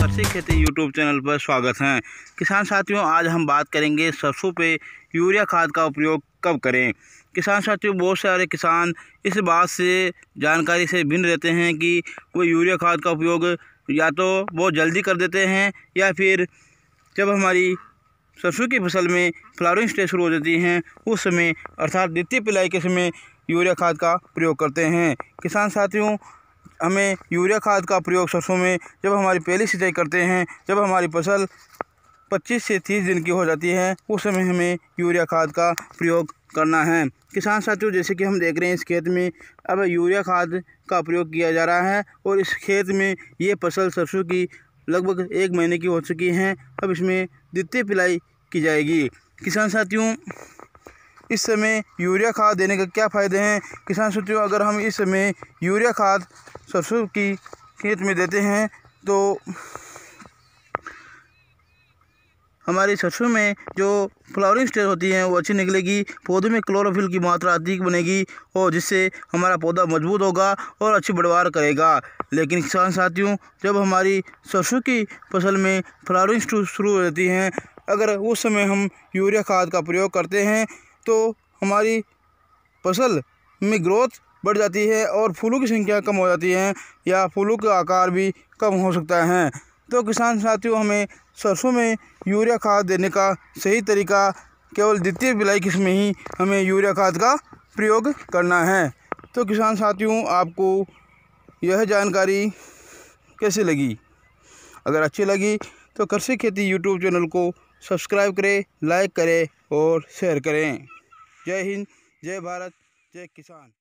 कृषि खेती YouTube channel पर स्वागत है किसान साथियों आज हम बात करेंगे सरसों पे यूरिया खाद का उपयोग कब करें किसान साथियों बहुत सारे किसान इस बात से जानकारी से भिन्न रहते हैं कि वो यूरिया खाद का उपयोग या तो बहुत जल्दी कर देते हैं या फिर जब हमारी सरसों की फसल में फ्लावरिंग स्टेज शुरू हो जाती हैं उस समय अर्थात द्वितीय पिलाई के समय यूरिया खाद का प्रयोग करते हैं किसान साथियों हमें यूरिया खाद का प्रयोग सरसों में जब हमारी पहली सिंचाई करते हैं जब हमारी फसल 25 से 30 दिन की हो जाती है उस समय हमें यूरिया खाद का प्रयोग करना है किसान साथियों जैसे कि हम देख रहे हैं इस खेत में अब यूरिया खाद का प्रयोग किया जा रहा है और इस खेत में ये फसल सरसों की लगभग एक महीने की हो चुकी है अब इसमें द्वितीय पिलाई की जाएगी किसान साथियों इस समय यूरिया खाद देने के क्या फ़ायदे हैं किसान सोचो अगर हम इस समय यूरिया खाद सरसों की खेत में देते हैं तो हमारी सरसों में जो फ्लावरिंग स्टेज होती है वो अच्छी निकलेगी पौधे में क्लोरोफिल की मात्रा अधिक बनेगी और जिससे हमारा पौधा मजबूत होगा और अच्छी बढ़वार करेगा लेकिन किसान साथियों जब हमारी सरसों की फसल में फ्लावरिंग शुरू हो जाती हैं अगर उस समय हम यूरिया खाद का प्रयोग करते हैं तो हमारी फसल में ग्रोथ बढ़ जाती है और फूलों की संख्या कम हो जाती है या फूलों का आकार भी कम हो सकता है तो किसान साथियों हमें सरसों में यूरिया खाद देने का सही तरीका केवल द्वितीय बिलाई किस्म में ही हमें यूरिया खाद का प्रयोग करना है तो किसान साथियों आपको यह जानकारी कैसे लगी अगर अच्छी लगी तो कृषि खेती यूट्यूब चैनल को सब्सक्राइब करें लाइक करें और शेयर करें जय हिंद जय भारत जय किसान